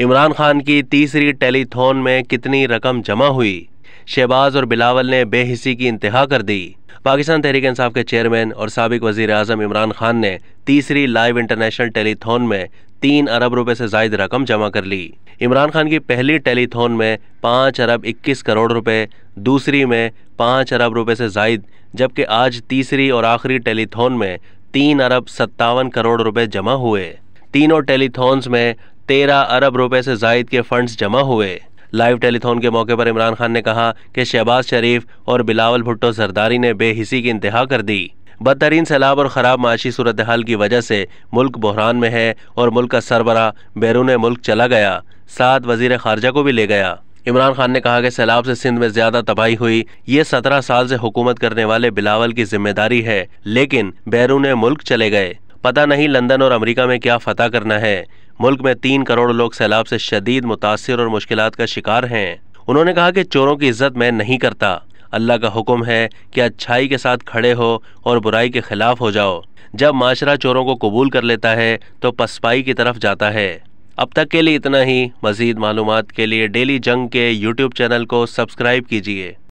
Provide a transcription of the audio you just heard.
इमरान खान की तीसरी टेलीथॉन में कितनी रकम जमा हुई शहबाज और बिलावल ने बेहिसी की इंतहा कर दी पाकिस्तान तहरीक इंसाफ के चेयरमैन और सबक वजीर अजम इमरान खान ने तीसरी लाइव इंटरनेशनल टेलीथॉन में तीन अरब रुपए से जायद रकम जमा कर ली इमरान खान की पहली टेलीथॉन में पाँच अरब इक्कीस करोड़ रुपए दूसरी में पाँच अरब रुपए से जायद जबकि आज तीसरी और आखिरी टेलीथॉन में तीन अरब सत्तावन करोड़ रुपए जमा हुए तीनों टेलीथॉन्स में तेरह अरब रुपए से जायद के फंड्स जमा हुए लाइव टेलीथॉन के मौके पर इमरान खान ने कहा कि शहबाज शरीफ और बिलावल भुट्टो सरदारी ने बेहिसी की इंतहा कर दी बदतरीन सैलाब और ख़राब माशी सूरत हाल की वजह से मुल्क बहरान में है और मुल्क का सरबरा बैरून मुल्क चला गया सात वजीर खारजा को भी ले गया इमरान खान ने कहा कि सैलाब से सिंध में ज्यादा तबाही हुई ये सत्रह साल से हुकूमत करने वाले बिलावल की जिम्मेदारी है लेकिन बैरून मुल्क चले गए पता नहीं लंदन और अमेरिका में क्या फतह करना है मुल्क में तीन करोड़ लोग सैलाब से शदीद मुतासर और मुश्किल का शिकार हैं उन्होंने कहा कि चोरों की इज्जत मैं नहीं करता अल्लाह का हुक्म है कि अच्छाई के साथ खड़े हो और बुराई के खिलाफ हो जाओ जब माशरा चोरों को कबूल कर लेता है तो पसपाई की तरफ जाता है अब तक के लिए इतना ही मज़ीद मालूम के लिए डेली जंग के यूट्यूब चैनल को सब्सक्राइब कीजिए